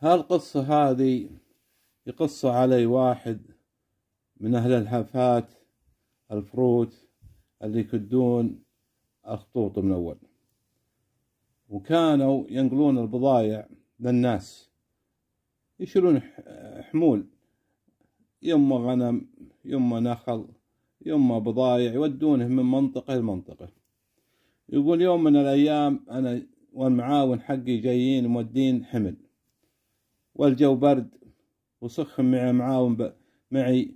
هالقصة هذه يقص علي واحد من أهل الحافات الفروت اللي يكدون الخطوط من أول وكانوا ينقلون البضايع للناس يشيلون حمول يما غنم يما نخل يما بضايع يودونه من منطقة لمنطقة يقول يوم من الأيام أنا والمعاون حقي جايين مودين حمل والجو برد وسخن معي معاون معي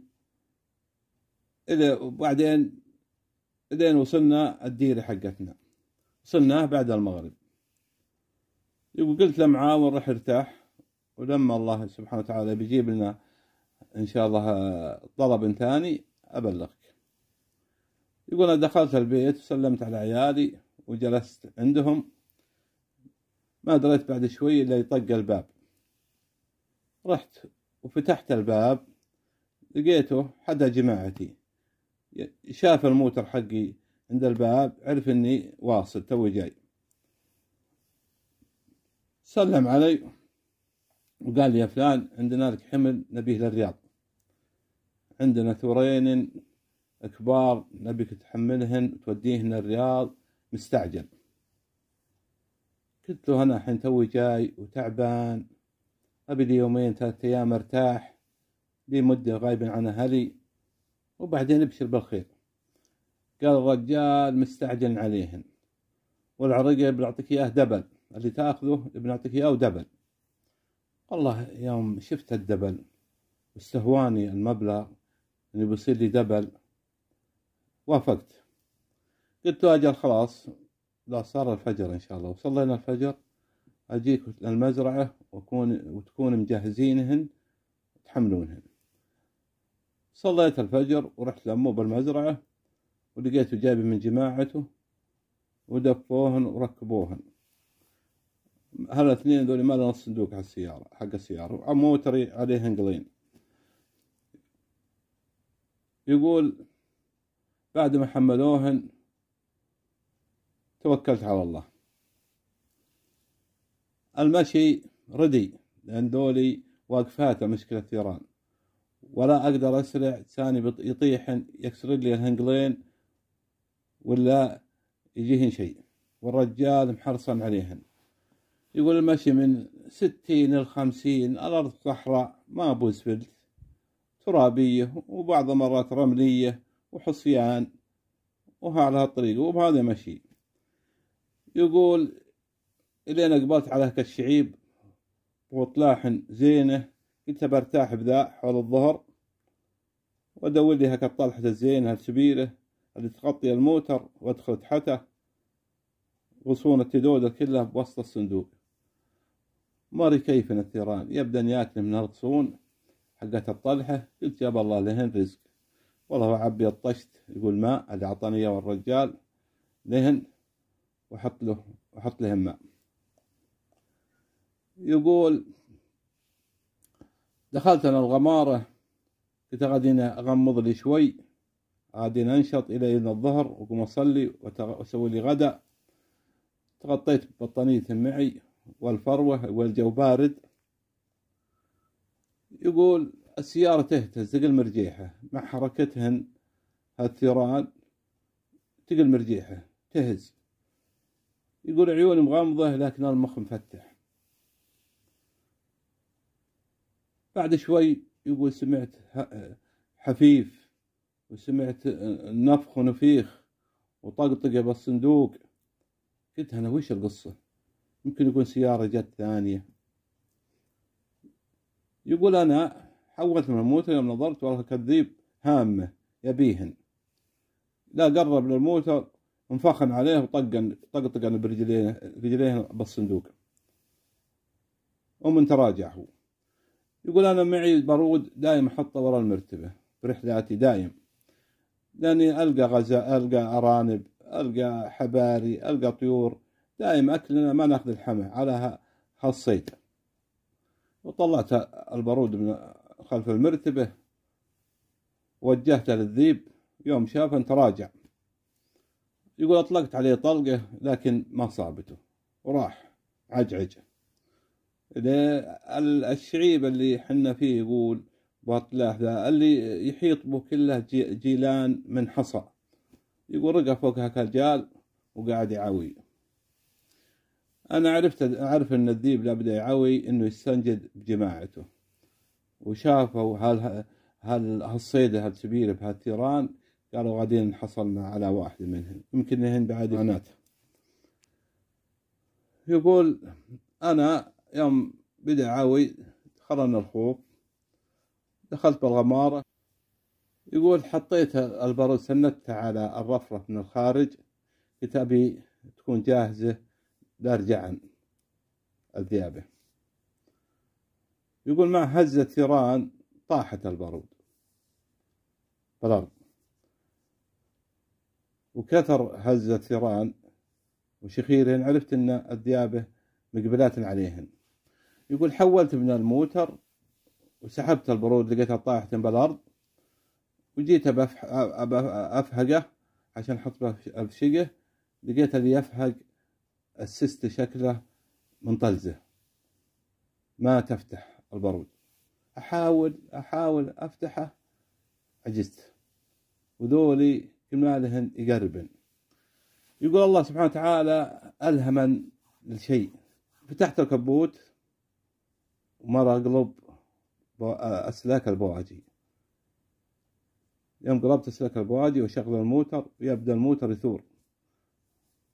إذا وبعدين إذن وصلنا الديرة حقتنا وصلنا بعد المغرب يقول قلت له معاون راح ارتاح ولما الله سبحانه وتعالى بيجيب لنا ان شاء الله طلب ثاني ابلغك يقول انا دخلت البيت وسلمت على عيالي وجلست عندهم ما دريت بعد شوي الا يطق الباب رحت وفتحت الباب لقيته حدا جماعتي شاف الموتر حقي عند الباب عرف اني واصل توي جاي سلم علي وقال لي يا فلان عندنا لك حمل نبيه للرياض عندنا ثورين كبار نبيك تحملهن توديهن الرياض مستعجل قلت له انا الحين توي جاي وتعبان أبدي يومين ثلاثة أيام أرتاح لي مدة غايب عن أهلي وبعدين أبشر بالخير قال الرجال مستعجل عليهن والعرقة بنعطيك إياه دبل اللي تاخذه بنعطيك إياه دبل والله يوم شفت الدبل استهواني المبلغ اللي بيصير لي دبل وافقت قلت له أجل خلاص لا صار الفجر إن شاء الله وصلينا الفجر اجيك المزرعة وكون وتكون مجهزينهن تحملونهن صليت الفجر ورحت لأمه بالمزرعة ولقيته جايب من جماعته ودفوهن وركبوهن هالاثنين ذولي ما لنا صندوق على السيارة حق السيارة وعموتري عليه قلين يقول بعد ما حملوهن توكلت على الله المشي ردي لأن دولي واقفاته مشكلة ثيران ولا أقدر أسرع ثاني يطيح يكسر لي الهنقلين ولا يجيهن شيء والرجال محرصا عليهن يقول المشي من ستين إلى خمسين الأرض صحراء ما أبو ترابية وبعض المرات رملية وحصيان وها على الطريق وبهذا مشي يقول الين قبلت على الشعيب وطلاحن زينة قلت برتاح بذا حول الظهر وأدور لي هك الطلحة الزينة الكبيرة اللي تغطي الموتر وأدخل تحته غصون التدودة كلها بوسط الصندوق ماري كيف الثيران يبدأ ياكل من الغصون حقت الطلحة قلت يا الله لهن رزق والله عبي الطشت يقول ماء اللي أعطاني إياه الرجال لهن وحط له وحط لهم ماء يقول دخلت انا الغمارة قلت غادي اغمض لي شوي عادي انشط الى اذن الظهر واقوم اصلي واسوي لي غدا تغطيت بطانية معي والفروة والجو بارد يقول السيارة تهتز تقل مرجيحة مع حركتهن هالثيران تقل مرجيحة تهز يقول عيوني مغمضة لكن المخ مفتح بعد شوي يقول سمعت حفيف وسمعت نفخ ونفيخ وطقطقة بالصندوق قلت أنا وش القصة يمكن يكون سيارة جت ثانية يقول أنا حولت من الموتى يوم نظرت والله كذيب هامة يبيهن لا قرب للموتى انفخن عليه وطقن طقطقن برجليه رجليه بالصندوق ومن تراجع هو يقول أنا معي بارود دايم أحطه ورا المرتبة في رحلاتي دايم لأني ألقى غزاء ألقى أرانب ألقى حباري ألقى طيور دايم أكلنا ما ناخذ الحمى على هالصيد وطلعت البارود من خلف المرتبة وجهته للذيب يوم شافه تراجع يقول أطلقت عليه طلقة لكن ما صابته وراح عجعجه الشعيب اللي حنا فيه يقول بطله ذا اللي يحيط به كله جيلان من حصى يقول رقى فوق هكا الجال وقاعد يعوي انا عرفت اعرف ان الذيب بدا يعوي انه يستنجد بجماعته وشافوا هال هال هالصيدة هالسبيلة بهالتيران قالوا غادين حصلنا على واحد منهم يمكن هن بعد يقول انا يوم بدأ عاوي خرن الخوف دخلت بالغمارة يقول حطيت البارود سندته على الرفرف من الخارج قلت أبي تكون جاهزة لارجع عن الذيابة يقول مع هزة ثيران طاحت البارود بالأرض وكثر هزة ثيران وشخيرهن عرفت أن الذيابة مقبلات عليهن يقول حولت من الموتر وسحبت البرود لقيتها طايحة بالأرض وجيت أفهقه عشان أحط الشقة لقيت اللي يفهق السيست شكله منطلزة ما تفتح البرود أحاول أحاول أفتحه عجزت وذولي كل ما لهن يقربن يقول الله سبحانه وتعالى ألهما للشيء فتحت الكبوت ومرة أقلب أسلاك البواجي يوم قلبت أسلاك البواجي وشغل الموتر يبدأ الموتر يثور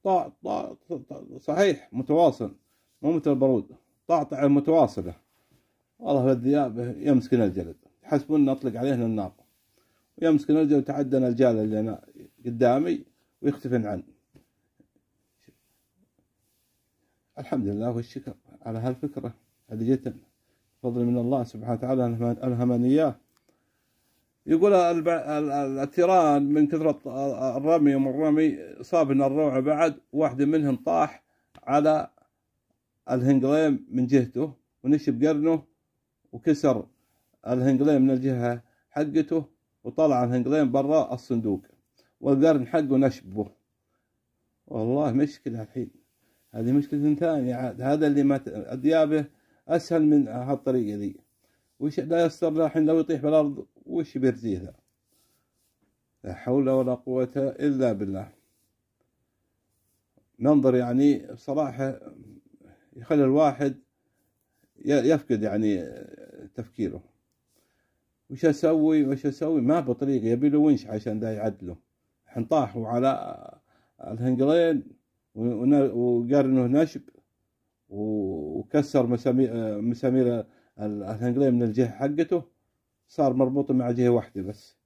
طع طع صحيح متواصل مو مثل البارود طعطعة متواصلة والله الذئاب يمسكن الجلد يحسبون نطلق عليهن النار ويمسكن الجلد وتعدنا الجال اللي أنا قدامي ويختفن عني الحمد لله والشكر على هالفكرة اللي جتنا فضل من الله سبحانه وتعالى ألهمني إياه يقول الاتيران من كثرة الرمي والرمي صابنا الروعة بعد واحد منهم طاح على الهنقليم من جهته ونشب قرنه وكسر الهنقليم من الجهة حقته وطلع الهنقليم برا الصندوق والقرن حقه نشبه والله مشكلة الحين هذه مشكلة ثانية عاد هذا اللي ما أديابه اسهل من هالطريقه ذي وش لا يستر الحين لو يطيح بالارض وش بيرزيه ذا لا حول ولا قوه الا بالله منظر يعني بصراحه يخلي الواحد يفقد يعني تفكيره وش اسوي وش اسوي ما بطريقه يبي له ونش عشان ده يعدله الحين طاحوا على الهنجرين وقارنه نشب وكسر مسامير مسامير الهنجلية من الجهة حقته صار مربوطة مع جهة واحدة بس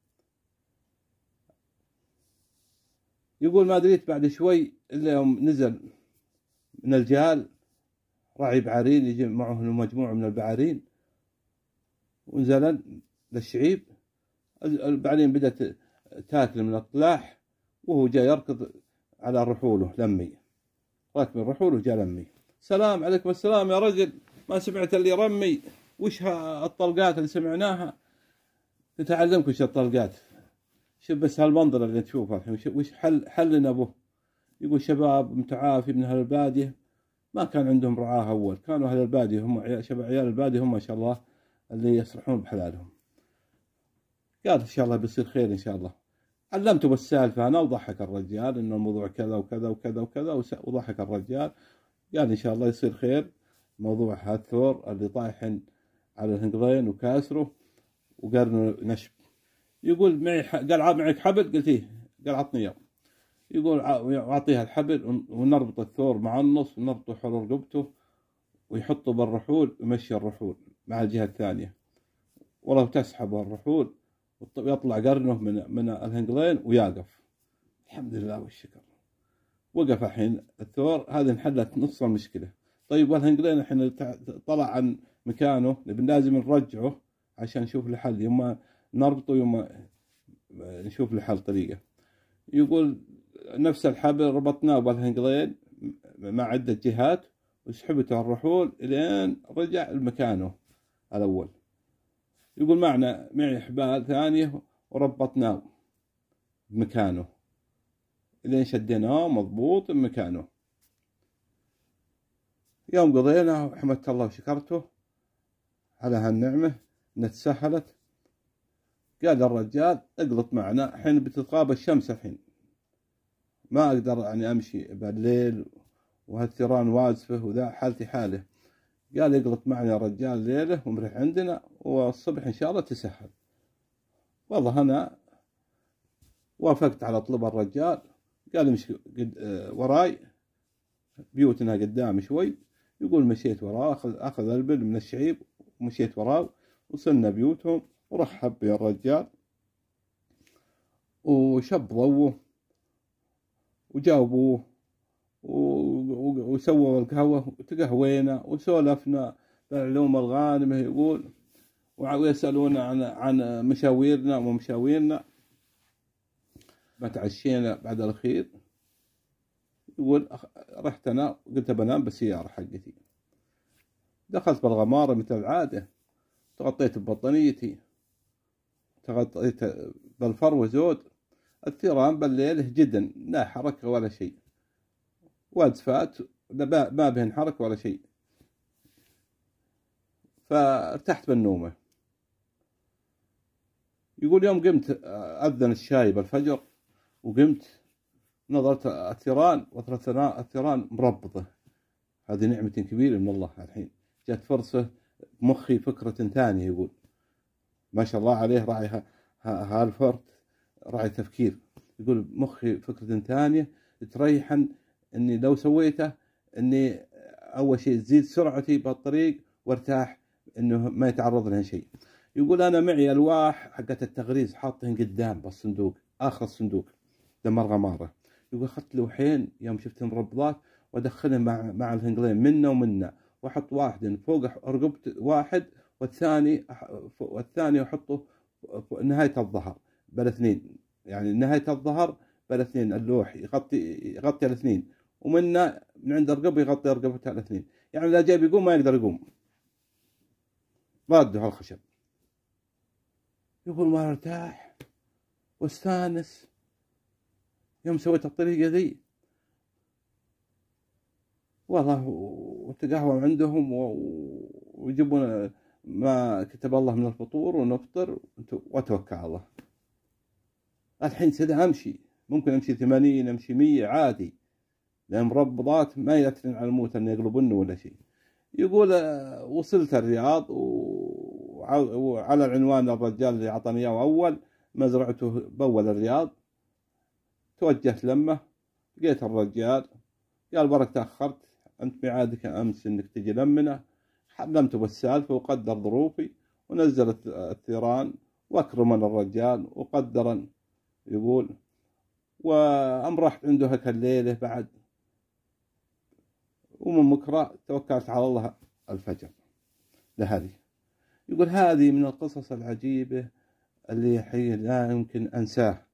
يقول ما دريت بعد شوي إلا يوم نزل من الجهال راعي بعارين يجي معه مجموعة من البعارين ونزلن للشعيب البعارين بدأت تاكل من الطلاح وهو جاي يركض على رحوله لمي راكب الرحول وجاء لمي سلام عليكم السلام يا رجل ما سمعت اللي رمي وش الطلقات اللي سمعناها نتعلمك وش الطلقات شوف بس هالمنظر اللي تشوفه الحين وش حل حلنا به يقول شباب متعافي من اهل الباديه ما كان عندهم رعاه اول كانوا اهل الباديه هم شباب عيال الباديه هم ما شاء الله اللي يصلحون بحلالهم قال ان شاء الله بيصير خير ان شاء الله علمته بالسالفه انا وضحك الرجال انه الموضوع كذا وكذا وكذا وكذا وضحك الرجال يعني ان شاء الله يصير خير موضوع هالثور اللي طايحن على الهنجرين وكاسره وقرنه نشب يقول معي ح... قال عاد معك حبل قلت ايه قال عطني اياه يقول اعطيها الحبل ونربط الثور مع النص ونربطه حول رقبته ويحطه بالرحول ويمشي الرحول مع الجهه الثانيه ولو تسحب الرحول ويطلع قرنه من من الهنجلين ويقف الحمد لله والشكر وقف الحين الثور هذه انحلت نص المشكله طيب والهنجلين الحين طلع عن مكانه لازم نرجعه عشان نشوف له حل يما نربطه يما نشوف له حل طريقه يقول نفس الحبل ربطناه بالهنجلين مع عدة جهات وسحبته على الرحول لين رجع لمكانه الأول يقول معنا معي حبال ثانية وربطناه بمكانه إذا شديناه مضبوط مكانه يوم قضيناه وحمدت الله وشكرته على هالنعمة إنها تسهلت قال الرجال اقلط معنا الحين بتتغاب الشمس الحين ما أقدر يعني أمشي بالليل وهالثيران وازفة وذا حالتي حاله قال اقلط معنا رجال ليلة ومرح عندنا والصبح إن شاء الله تسهل والله أنا وافقت على طلب الرجال قال امشي قد آه، وراي بيوتنا قدام شوي يقول مشيت وراه اخذ اخذ البل من الشعيب ومشيت وراه وصلنا بيوتهم ورحب بي الرجال وشب ضوه وجاوبوه وسووا القهوة وتقهوينا وسولفنا بالعلوم الغانمة يقول ويسألونا عن عن مشاويرنا ومشاويرنا ما تعشينا بعد الأخير يقول رحت أنا قلت بنام بالسيارة حقتي دخلت بالغمارة مثل العادة تغطيت ببطانيتي تغطيت بالفر وزود الثيران بالليل جدا لا حركة ولا شيء وادفات ما بهن حركة ولا شيء فارتحت بالنومة يقول يوم قمت أذن الشاي بالفجر وقمت نظرت الثيران وترى الثيران مربطة هذه نعمة كبيرة من الله الحين جت فرصة مخي فكرة ثانية يقول ما شاء الله عليه راعي هالفرد راعي تفكير يقول مخي فكرة ثانية تريحن اني لو سويته اني اول شيء تزيد سرعتي بالطريق وارتاح انه ما يتعرض لها شيء يقول انا معي الواح حقت التغريز حاطهن قدام بالصندوق اخر الصندوق دمر غماره يقول اخذت لوحين يوم شفتهم مربضات وادخلهم مع مع الهنجلين منا ومنا واحط واحد فوق رقبت واحد والثاني والثاني احطه نهايه الظهر بالاثنين يعني نهايه الظهر بالاثنين اللوح يغطي يغطي الاثنين ومنا من عند رقبه يغطي رقبته الاثنين يعني اذا جاي بيقوم ما يقدر يقوم على هالخشب يقول ما ارتاح واستانس يوم سويت الطريقة ذي والله وتقهوى عندهم ويجيبون ما كتب الله من الفطور ونفطر واتوكل على الله الحين سدى امشي ممكن امشي ثمانين امشي مية عادي لان مربضات ما يأثرن على الموت ان يقلبن ولا شيء يقول وصلت الرياض وعلى العنوان الرجال اللي اعطاني اياه اول مزرعته باول الرياض توجهت لمه لقيت الرجال قال برا تأخرت أنت ميعادك أمس إنك تجي لمنا حلمت بالسالفة وقدر ظروفي ونزلت الثيران وأكرمنا الرجال وقدرا يقول وأم رحت عنده هك الليلة بعد ومن بكرة توكلت على الله الفجر لهذه يقول هذه من القصص العجيبة اللي حي لا يمكن أنساه